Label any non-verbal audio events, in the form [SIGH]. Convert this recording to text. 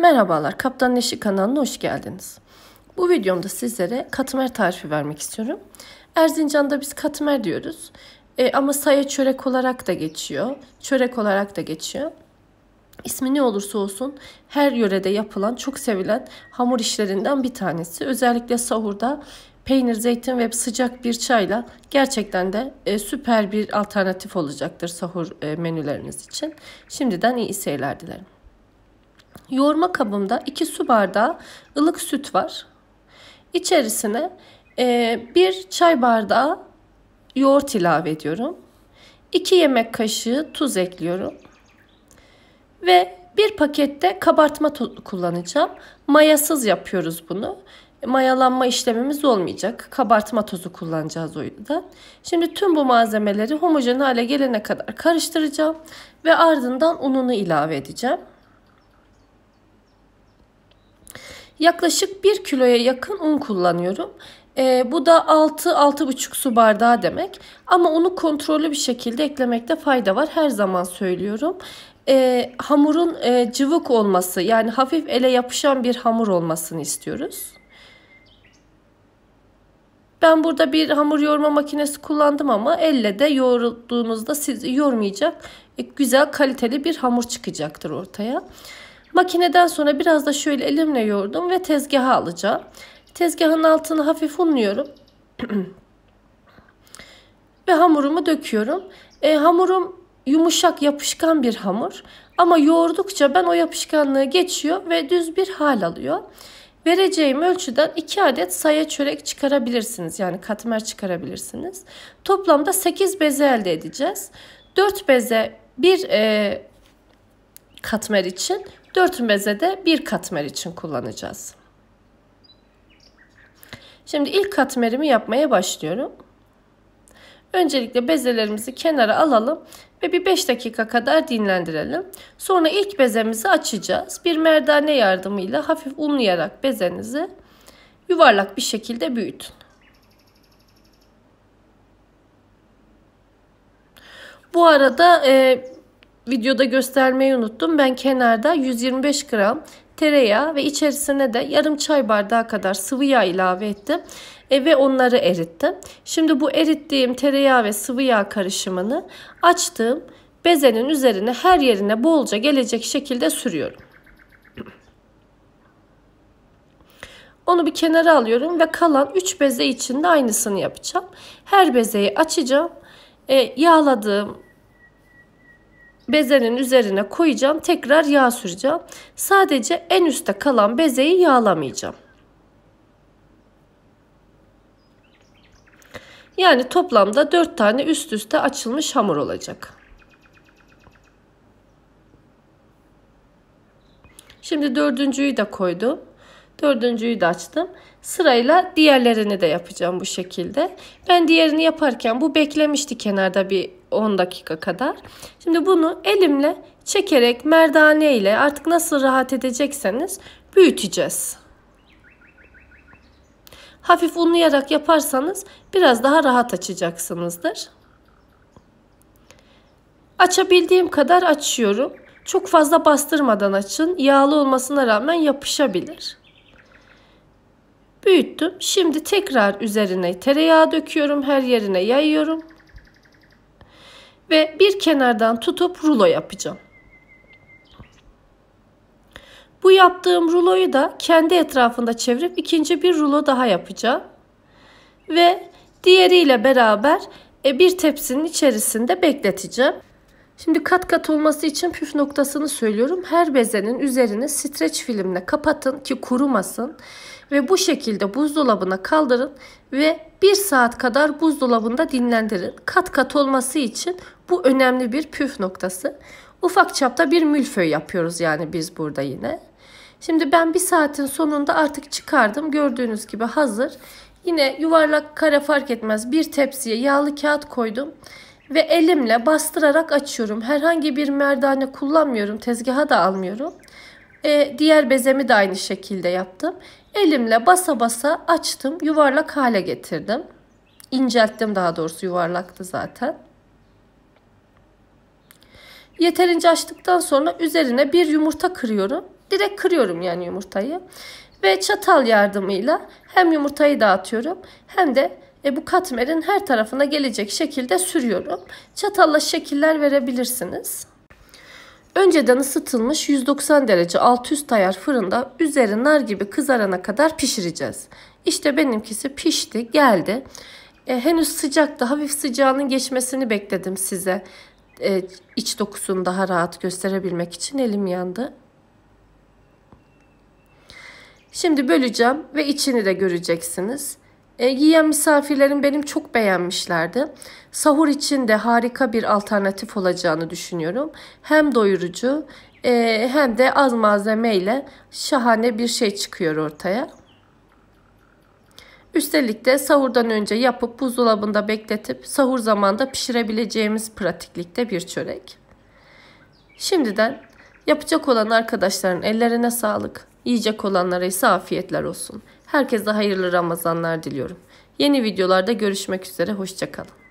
Merhabalar, Kaptan Eşi kanalına hoş geldiniz. Bu videomda sizlere katmer tarifi vermek istiyorum. Erzincan'da biz katmer diyoruz e, ama saya çörek olarak da geçiyor, çörek olarak da geçiyor. İsmi ne olursa olsun her yörede yapılan, çok sevilen hamur işlerinden bir tanesi. Özellikle sahurda peynir, zeytin ve sıcak bir çayla gerçekten de e, süper bir alternatif olacaktır sahur e, menüleriniz için. Şimdiden iyi seyirler dilerim. Yoğurma kabımda 2 su bardağı ılık süt var. İçerisine e, 1 çay bardağı yoğurt ilave ediyorum. 2 yemek kaşığı tuz ekliyorum. Ve bir pakette kabartma kullanacağım. Mayasız yapıyoruz bunu. E, mayalanma işlemimiz olmayacak. Kabartma tozu kullanacağız o yüzden. Şimdi tüm bu malzemeleri homojen hale gelene kadar karıştıracağım ve ardından ununu ilave edeceğim. yaklaşık 1 kiloya yakın un kullanıyorum. E, bu da 6-6,5 su bardağı demek. Ama unu kontrollü bir şekilde eklemekte fayda var. Her zaman söylüyorum. E, hamurun e, cıvık olması yani hafif ele yapışan bir hamur olmasını istiyoruz. Ben burada bir hamur yoğurma makinesi kullandım ama elle de yoğurduğunuzda siz yormayacak e, güzel kaliteli bir hamur çıkacaktır ortaya. Makineden sonra biraz da şöyle elimle yoğurdum ve tezgaha alacağım. Tezgahın altını hafif unluyorum. [CLEARS THROAT] ve hamurumu döküyorum. E, hamurum yumuşak yapışkan bir hamur ama yoğurdukça ben o yapışkanlığı geçiyor ve düz bir hal alıyor. Vereceğim ölçüden 2 adet saya çörek çıkarabilirsiniz. Yani katmer çıkarabilirsiniz. Toplamda 8 beze elde edeceğiz. 4 beze bir e, katmer için 4 mezede bir katmer için kullanacağız. Şimdi ilk katmerimi yapmaya başlıyorum. Öncelikle bezelerimizi kenara alalım ve bir 5 dakika kadar dinlendirelim. Sonra ilk bezemizi açacağız. Bir merdane yardımıyla hafif unlayarak bezenizi yuvarlak bir şekilde büyütün. Bu arada e, videoda göstermeyi unuttum. Ben kenarda 125 gram tereyağı ve içerisine de yarım çay bardağı kadar sıvı yağ ilave ettim e, ve onları erittim. Şimdi bu erittiğim tereyağı ve sıvı yağ karışımını açtığım bezenin üzerine her yerine bolca gelecek şekilde sürüyorum. Onu bir kenara alıyorum ve kalan 3 beze için de aynısını yapacağım. Her bezeyi açacağım. E, yağladığım bezenin üzerine koyacağım. Tekrar yağ süreceğim. Sadece en üstte kalan bezeyi yağlamayacağım. Yani toplamda 4 tane üst üste açılmış hamur olacak. Şimdi dördüncüyü de koydum. Dördüncüyü de açtım. Sırayla diğerlerini de yapacağım bu şekilde. Ben diğerini yaparken bu beklemişti kenarda bir 10 dakika kadar. Şimdi bunu elimle çekerek merdane ile artık nasıl rahat edecekseniz büyüteceğiz. Hafif unlayarak yaparsanız biraz daha rahat açacaksınızdır. Açabildiğim kadar açıyorum. Çok fazla bastırmadan açın. Yağlı olmasına rağmen yapışabilir. Büyüttüm. Şimdi tekrar üzerine tereyağı döküyorum. Her yerine yayıyorum ve bir kenardan tutup rulo yapacağım. Bu yaptığım ruloyu da kendi etrafında çevirip ikinci bir rulo daha yapacağım. Ve diğeriyle beraber e, bir tepsinin içerisinde bekleteceğim. Şimdi kat kat olması için püf noktasını söylüyorum. Her bezenin üzerini streç filmle kapatın ki kurumasın. Ve bu şekilde buzdolabına kaldırın ve 1 saat kadar buzdolabında dinlendirin. Kat kat olması için bu önemli bir püf noktası. Ufak çapta bir mülföy yapıyoruz yani biz burada yine. Şimdi ben bir saatin sonunda artık çıkardım. Gördüğünüz gibi hazır. Yine yuvarlak kare fark etmez bir tepsiye yağlı kağıt koydum ve elimle bastırarak açıyorum. Herhangi bir merdane kullanmıyorum. Tezgaha da almıyorum. E, diğer bezemi de aynı şekilde yaptım. Elimle basa basa açtım. Yuvarlak hale getirdim. İncelttim daha doğrusu yuvarlaktı zaten. Yeterince açtıktan sonra üzerine bir yumurta kırıyorum. Direkt kırıyorum yani yumurtayı. Ve çatal yardımıyla hem yumurtayı dağıtıyorum hem de e, bu katmerin her tarafına gelecek şekilde sürüyorum. Çatalla şekiller verebilirsiniz. Önceden ısıtılmış 190 derece alt üst ayar fırında üzeri nar gibi kızarana kadar pişireceğiz. İşte benimkisi pişti geldi. E, henüz sıcakta hafif sıcağının geçmesini bekledim size. E, iç dokusunu daha rahat gösterebilmek için elim yandı. Şimdi böleceğim ve içini de göreceksiniz. Giyen yiyen misafirlerim benim çok beğenmişlerdi. Sahur için de harika bir alternatif olacağını düşünüyorum. Hem doyurucu e, hem de az malzemeyle şahane bir şey çıkıyor ortaya. Üstelik de sahurdan önce yapıp buzdolabında bekletip sahur zamanda pişirebileceğimiz pratiklikte bir çörek. Şimdiden yapacak olan arkadaşların ellerine sağlık, yiyecek olanlara ise afiyetler olsun. Herkese hayırlı Ramazanlar diliyorum. Yeni videolarda görüşmek üzere, hoşçakalın.